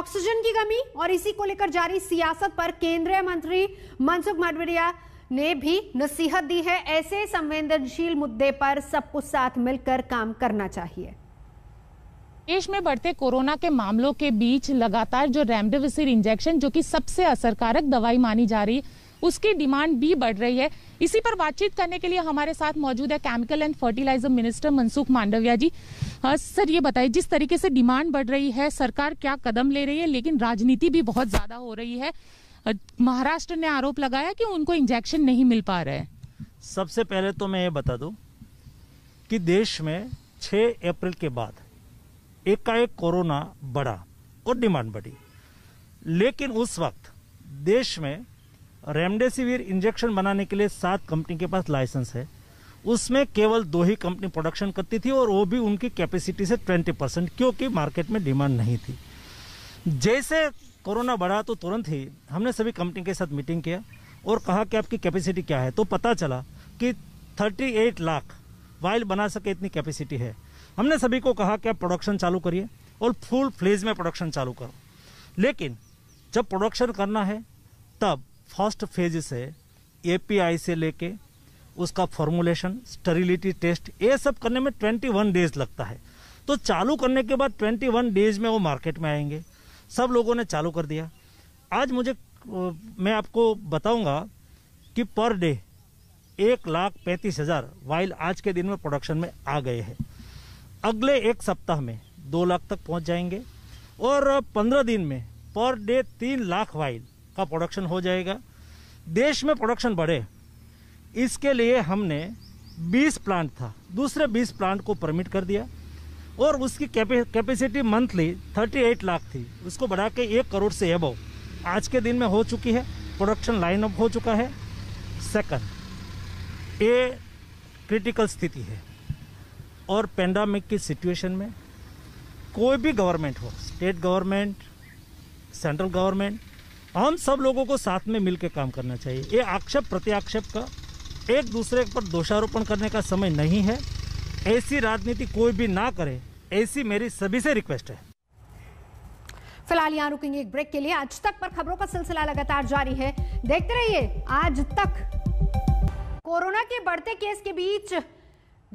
oxygen की कमी और इसी को लेकर जारी सियासत पर केंद्रीय मंत्री मनसुख मांडविया ने भी नसीहत दी है ऐसे संवेदनशील मुद्दे पर सबको साथ मिलकर काम करना चाहिए देश में बढ़ते कोरोना के मामलों के बीच लगातार जो रेमडेसिविर इंजेक्शन जो कि सबसे असरकारक दवाई मानी जा रही उसकी डिमांड भी बढ़ रही है इसी पर बातचीत करने के लिए हमारे साथ मौजूद है chemical and fertiliser minister Mansukh Mandaviya ji हाँ, सर ये बताइए जिस तरीके से डिमांड बढ़ रही है सरकार क्या कदम ले रही है लेकिन राजनीति भी बहुत ज्यादा हो रही है महाराष्ट्र ने आरोप लगाया कि उनको इंजेक्शन नहीं मिल पा रहे सबसे पहले तो मैं ये बता दू कि देश में 6 अप्रैल के बाद एक एक कोरोना बढ़ा और डिमांड बढ़ी लेकिन उस वक्त देश में रेमडेसिविर इंजेक्शन बनाने के लिए सात कंपनी के पास लाइसेंस है उसमें केवल दो ही कंपनी प्रोडक्शन करती थी और वो भी उनकी कैपेसिटी से ट्वेंटी परसेंट क्योंकि मार्केट में डिमांड नहीं थी जैसे कोरोना बढ़ा तो तुरंत ही हमने सभी कंपनी के साथ मीटिंग किया और कहा कि आपकी कैपेसिटी क्या है तो पता चला कि 38 लाख वाइल बना सके इतनी कैपेसिटी है हमने सभी को कहा कि आप प्रोडक्शन चालू करिए और फुल फ्लेज में प्रोडक्शन चालू करो लेकिन जब प्रोडक्शन करना है तब फर्स्ट फेज से ए से लेके उसका फॉर्मुलेशन स्टरिलिटी टेस्ट ये सब करने में वन डेज लगता है तो चालू करने के बाद वन डेज में वो मार्केट में आएंगे सब लोगों ने चालू कर दिया आज मुझे मैं आपको बताऊंगा कि पर डे एक लाख पैंतीस हजार वाइल आज के दिन में प्रोडक्शन में आ गए हैं अगले एक सप्ताह में दो लाख तक पहुंच जाएंगे और पंद्रह दिन में पर डे तीन लाख वाइल का प्रोडक्शन हो जाएगा देश में प्रोडक्शन बढ़े इसके लिए हमने 20 प्लांट था दूसरे 20 प्लांट को परमिट कर दिया और उसकी कैपेसिटी मंथली 38 लाख थी उसको बढ़ा के एक करोड़ से एबो आज के दिन में हो चुकी है प्रोडक्शन लाइन अप हो चुका है सेकंड ये क्रिटिकल स्थिति है और पेंडामिक की सिचुएशन में कोई भी गवर्नमेंट हो स्टेट गवर्नमेंट सेंट्रल गवर्नमेंट हम सब लोगों को साथ में मिलकर काम करना चाहिए ये आक्षेप प्रत्याक्षेप का एक दूसरे पर दोषारोपण करने का समय नहीं है ऐसी राजनीति कोई भी ना करे ऐसी मेरी सभी से रिक्वेस्ट है फिलहाल यहां रुकेंगे एक ब्रेक के लिए आज तक पर खबरों का सिलसिला लगातार जारी है देखते रहिए आज तक कोरोना के बढ़ते केस के बीच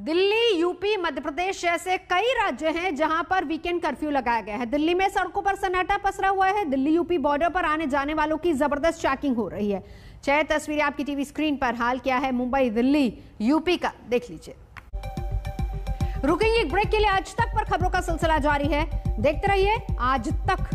दिल्ली यूपी मध्य प्रदेश जैसे कई राज्य हैं जहां पर वीकेंड कर्फ्यू लगाया गया है दिल्ली में सड़कों पर सन्नाटा पसरा हुआ है दिल्ली यूपी बॉर्डर पर आने जाने वालों की जबरदस्त चैकिंग हो रही है छह तस्वीरें आपकी टीवी स्क्रीन पर हाल क्या है मुंबई दिल्ली यूपी का देख लीजिए रुकेंगे एक ब्रेक के लिए आज तक पर खबरों का सिलसिला जारी है देखते रहिए आज तक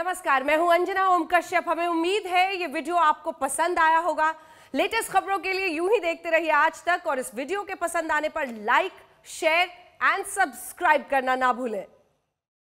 नमस्कार मैं हूं अंजना ओम कश्यप हमें उम्मीद है ये वीडियो आपको पसंद आया होगा लेटेस्ट खबरों के लिए यूं ही देखते रहिए आज तक और इस वीडियो के पसंद आने पर लाइक शेयर एंड सब्सक्राइब करना ना भूलें